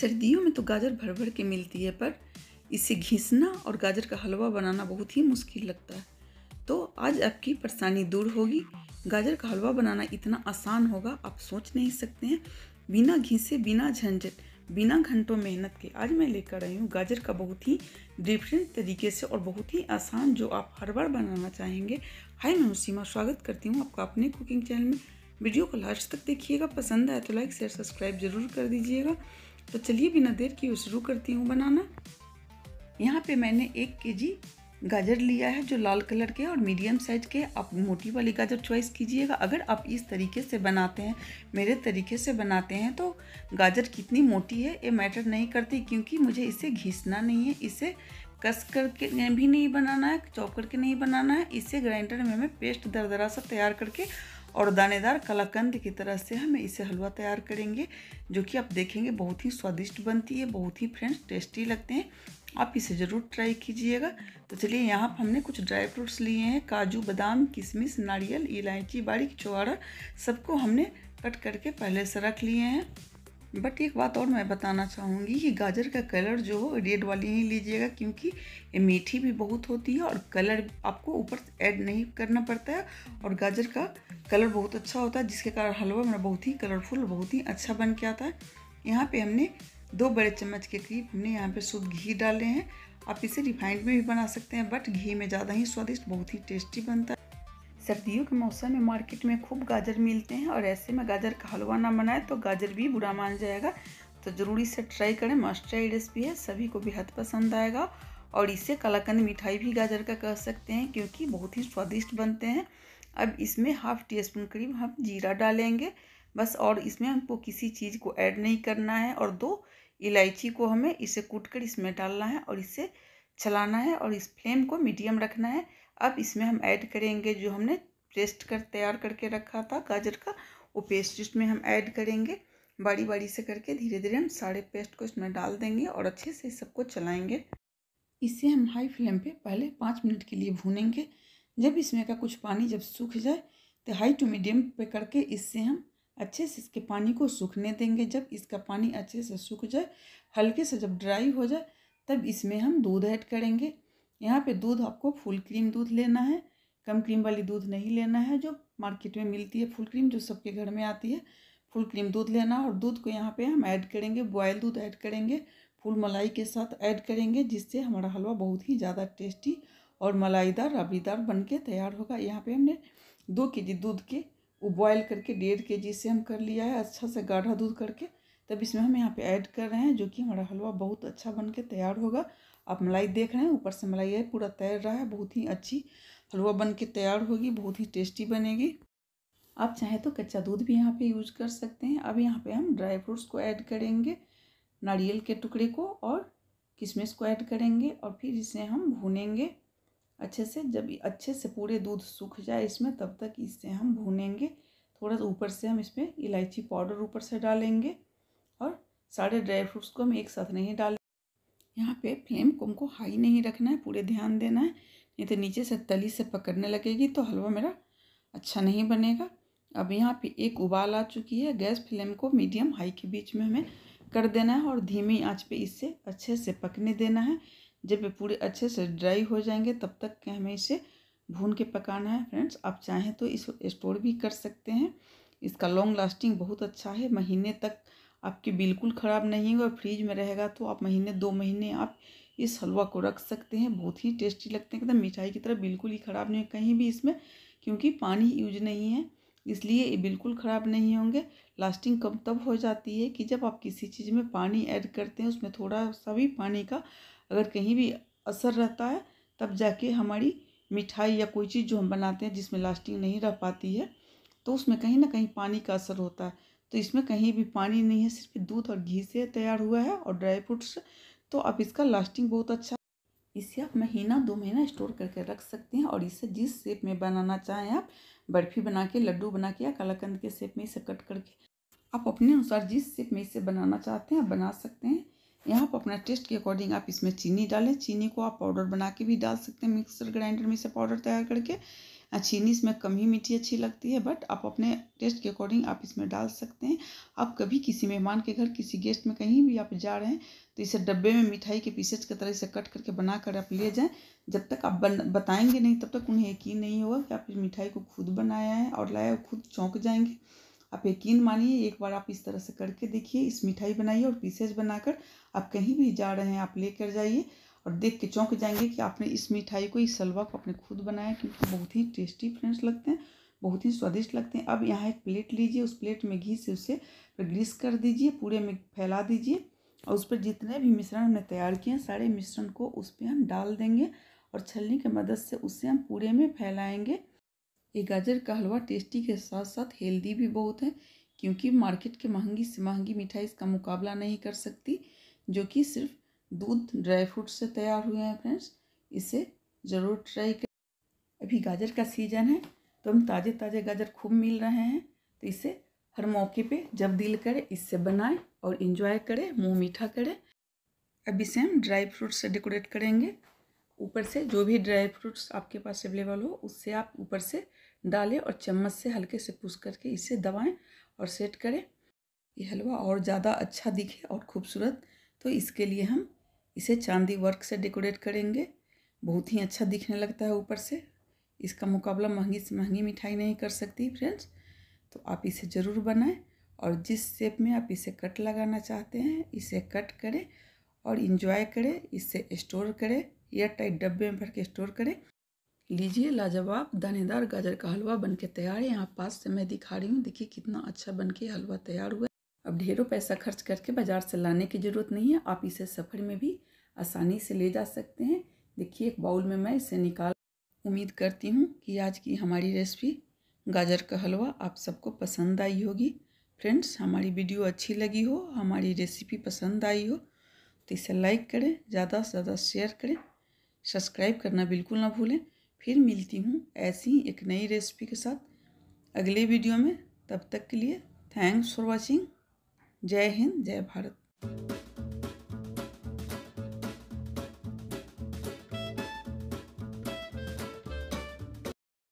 सर्दियों में तो गाजर भर भर के मिलती है पर इसे घिसना और गाजर का हलवा बनाना बहुत ही मुश्किल लगता है तो आज आपकी परेशानी दूर होगी गाजर का हलवा बनाना इतना आसान होगा आप सोच नहीं सकते हैं बिना घिसे बिना झंझट बिना घंटों मेहनत के आज मैं लेकर आई हूँ गाजर का बहुत ही डिफरेंट तरीके से और बहुत ही आसान जो आप हर बार बनाना चाहेंगे हाय मैं मुसीमा स्वागत करती हूँ आपका अपने कुकिंग चैनल में वीडियो को लास्ट तक देखिएगा पसंद आए तो लाइक शेयर सब्सक्राइब जरूर कर दीजिएगा तो चलिए बिना देर किए शुरू करती हूँ बनाना यहाँ पे मैंने एक के जी गाजर लिया है जो लाल कलर के और मीडियम साइज के आप मोटी वाली गाजर चॉइस कीजिएगा अगर आप इस तरीके से बनाते हैं मेरे तरीके से बनाते हैं तो गाजर कितनी मोटी है ये मैटर नहीं करती क्योंकि मुझे इसे घिसना नहीं है इसे कस करके भी नहीं बनाना है चॉप करके नहीं बनाना है इसे ग्राइंडर में मैं पेस्ट दरदरा सा तैयार करके और दानेदार कलाकंद की तरह से हम इसे हलवा तैयार करेंगे जो कि आप देखेंगे बहुत ही स्वादिष्ट बनती है बहुत ही फ्रेंड्स टेस्टी लगते हैं आप इसे ज़रूर ट्राई कीजिएगा तो चलिए यहाँ पर हमने कुछ ड्राई फ्रूट्स लिए हैं काजू बादाम किशमिश नारियल इलायची बारीक चुहारा सबको हमने कट करके पहले से रख लिए हैं बट एक बात और मैं बताना चाहूँगी कि गाजर का कलर जो हो रेड वाली नहीं लीजिएगा क्योंकि ये मीठी भी बहुत होती है और कलर आपको ऊपर ऐड नहीं करना पड़ता है और गाजर का कलर बहुत अच्छा होता है जिसके कारण हलवा मेरा बहुत ही कलरफुल बहुत ही अच्छा बन के आता है यहाँ पे हमने दो बड़े चम्मच के करीब हमने यहाँ पे शुद्ध घी डाले हैं आप इसे रिफाइंड में भी बना सकते हैं बट घी में ज़्यादा ही स्वादिष्ट बहुत ही टेस्टी बनता है सर्दियों के मौसम में मार्केट में खूब गाजर मिलते हैं और ऐसे में गाजर का हलवा ना बनाए तो गाजर भी बुरा मान जाएगा तो ज़रूर इसे ट्राई करें मस्ट ट्राई रेसिपी है सभी को बेहद पसंद आएगा और इसे कलाकंद मिठाई भी गाजर का कह सकते हैं क्योंकि बहुत ही स्वादिष्ट बनते हैं अब इसमें हाफ टी स्पून करीब हम जीरा डालेंगे बस और इसमें हमको किसी चीज़ को ऐड नहीं करना है और दो इलायची को हमें इसे कूट कर इसमें डालना है और इसे छलाना है और इस फ्लेम को मीडियम रखना है अब इसमें हम ऐड करेंगे जो हमने पेस्ट कर तैयार करके रखा था गाजर का वो पेस्ट इसमें हम ऐड करेंगे बारी बारी से करके धीरे धीरे हम सारे पेस्ट को इसमें डाल देंगे और अच्छे से सबको चलाएंगे इसे हम हाई फ्लेम पे पहले पाँच मिनट के लिए भूनेंगे जब इसमें का कुछ पानी जब सूख जाए तो हाई टू मीडियम पे करके इससे हम अच्छे से इसके पानी को सूखने देंगे जब इसका पानी अच्छे से सूख जाए हल्के से जब ड्राई हो जाए तब इसमें हम दूध ऐड करेंगे यहाँ पे दूध आपको फुल क्रीम दूध लेना है कम क्रीम वाली दूध नहीं लेना है जो मार्केट में मिलती है फुल क्रीम जो सबके घर में आती है फुल क्रीम दूध लेना और दूध को यहाँ पे हम ऐड करेंगे बॉयल दूध ऐड करेंगे फुल मलाई के साथ ऐड करेंगे जिससे हमारा हलवा बहुत ही ज़्यादा टेस्टी और मलाईदार रबड़ीदार बन के तैयार होगा यहाँ पे हमने दो के जी दूध के बॉयल करके डेढ़ के जी से हम कर लिया है अच्छा से गाढ़ा दूध करके तब इसमें हम यहाँ पे ऐड कर रहे हैं जो कि हमारा हलवा बहुत अच्छा बन के तैयार होगा आप मलाई देख रहे हैं ऊपर से मलाई है पूरा तैर रहा है बहुत ही अच्छी हलवा बन के तैयार होगी बहुत ही टेस्टी बनेगी आप चाहें तो कच्चा दूध भी यहाँ पे यूज कर सकते हैं अब यहाँ पे हम ड्राई फ्रूट्स को ऐड करेंगे नारियल के टुकड़े को और किशमिश को ऐड करेंगे और फिर इसे हम भूनेंगे अच्छे से जब अच्छे से पूरे दूध सूख जाए इसमें तब तक इसे हम भूनेंगे थोड़ा सा ऊपर से हम इसमें इलायची पाउडर ऊपर से डालेंगे और सारे ड्राई फ्रूट्स को हम एक साथ नहीं डालें यहाँ पे फ्लेम को हमको हाई नहीं रखना है पूरे ध्यान देना है नहीं तो नीचे से तली से पकड़ने लगेगी तो हलवा मेरा अच्छा नहीं बनेगा अब यहाँ पे एक उबाल आ चुकी है गैस फ्लेम को मीडियम हाई के बीच में हमें कर देना है और धीमी आंच पे इसे अच्छे से पकने देना है जब ये पूरे अच्छे से ड्राई हो जाएंगे तब तक के हमें इसे भून के पकाना है फ्रेंड्स आप चाहें तो इसे स्टोर भी कर सकते हैं इसका लॉन्ग लास्टिंग बहुत अच्छा है महीने तक आपके बिल्कुल ख़राब नहीं होगा फ्रिज में रहेगा तो आप महीने दो महीने आप इस हलवा को रख सकते हैं बहुत ही टेस्टी लगते हैं एकदम मिठाई की तरह बिल्कुल ही ख़राब नहीं कहीं भी इसमें क्योंकि पानी यूज नहीं है इसलिए ये बिल्कुल ख़राब नहीं होंगे लास्टिंग कम तब हो जाती है कि जब आप किसी चीज़ में पानी ऐड करते हैं उसमें थोड़ा सा भी पानी का अगर कहीं भी असर रहता है तब जाके हमारी मिठाई या कोई चीज़ जो हम बनाते हैं जिसमें लास्टिंग नहीं रह पाती है तो उसमें कहीं ना कहीं पानी का असर होता है तो इसमें कहीं भी पानी नहीं है सिर्फ दूध और घी से तैयार हुआ है और ड्राई फ्रूट्स तो आप इसका लास्टिंग बहुत अच्छा इसे आप महीना दो महीना स्टोर करके रख सकते हैं और इसे जिस शेप में बनाना चाहें आप बर्फ़ी बना के लड्डू बना के या कलाकंद के शेप में इसे कट करके आप अपने अनुसार जिस शेप में इसे बनाना चाहते हैं आप बना सकते हैं यहाँ पर अपना टेस्ट के अकॉर्डिंग आप इसमें चीनी डालें चीनी को आप पाउडर बना के भी डाल सकते हैं मिक्सर ग्राइंडर में से पाउडर तैयार करके हाँ, चीनी इसमें कम ही मीठी अच्छी लगती है बट आप अपने टेस्ट के अकॉर्डिंग आप इसमें डाल सकते हैं आप कभी किसी मेहमान के घर किसी गेस्ट में कहीं भी आप जा रहे हैं तो इसे डब्बे में मिठाई के पीसेज की तरह इसे कट करके बना कर आप ले जाएं जब तक आप बन बताएंगे नहीं तब तक उन्हें यकीन नहीं होगा कि आप इस मिठाई को खुद बनाया है और लाया खुद चौंक जाएंगे आप यकीन मानिए एक बार आप इस तरह से करके देखिए इस मिठाई बनाइए और पीसेज बनाकर आप कहीं भी जा रहे हैं आप लेकर जाइए और देख के चौंक जाएंगे कि आपने इस मिठाई को इस हलवा को आपने खुद बनाया क्योंकि बहुत ही टेस्टी फ्रेंड्स लगते हैं बहुत ही स्वादिष्ट लगते हैं अब यहाँ एक प्लेट लीजिए उस प्लेट में घी से उसे ग्रीस कर दीजिए पूरे में फैला दीजिए और उस पर जितने भी मिश्रण हमने तैयार किए हैं सारे मिश्रण को उस पर हम डाल देंगे और छलनी की मदद से उसे हम पूरे में फैलाएँगे ये गाजर का हलवा टेस्टी के साथ साथ हेल्दी भी बहुत है क्योंकि मार्केट के महंगी से महंगी मिठाई इसका मुकाबला नहीं कर सकती जो कि सिर्फ दूध ड्राई फ्रूट से तैयार हुए हैं फ्रेंड्स इसे ज़रूर ट्राई कर अभी गाजर का सीज़न है तो हम ताज़े ताज़े गाजर खूब मिल रहे हैं तो इसे हर मौके पे जब दिल करे इससे बनाए और इन्जॉय करें मुँह मीठा करें अब इसे हम ड्राई फ्रूट से डेकोरेट करेंगे ऊपर से जो भी ड्राई फ्रूट्स आपके पास अवेलेबल हो उससे आप ऊपर से डालें और चम्मच से हल्के से पुस करके इसे दबाएं और सेट करें ये हलवा और ज़्यादा अच्छा दिखे और खूबसूरत तो इसके लिए हम इसे चांदी वर्क से डेकोरेट करेंगे बहुत ही अच्छा दिखने लगता है ऊपर से इसका मुकाबला महंगी से महंगी मिठाई नहीं कर सकती फ्रेंड्स तो आप इसे ज़रूर बनाएं और जिस शेप में आप इसे कट लगाना चाहते हैं इसे कट करें और इन्जॉय करें इसे स्टोर करें एयर टाइट डब्बे में भर के स्टोर करें लीजिए लाजवाब दानेदार गाजर का हलवा बनके तैयार है यहाँ पास से मैं दिखा रही हूँ देखिए कितना अच्छा बनके हलवा तैयार हुआ है अब ढेरों पैसा खर्च करके बाज़ार से लाने की ज़रूरत नहीं है आप इसे सफ़र में भी आसानी से ले जा सकते हैं देखिए एक बाउल में मैं इसे निकाल उम्मीद करती हूँ कि आज की हमारी रेसिपी गाजर का हलवा आप सबको पसंद आई होगी फ्रेंड्स हमारी वीडियो अच्छी लगी हो हमारी रेसिपी पसंद आई हो तो इसे लाइक करें ज़्यादा से ज़्यादा शेयर करें सब्सक्राइब करना बिल्कुल ना भूलें फिर मिलती हूँ ऐसी ही एक नई रेसिपी के साथ अगले वीडियो में तब तक के लिए थैंक्स फॉर वॉचिंग जय हिंद जय भारत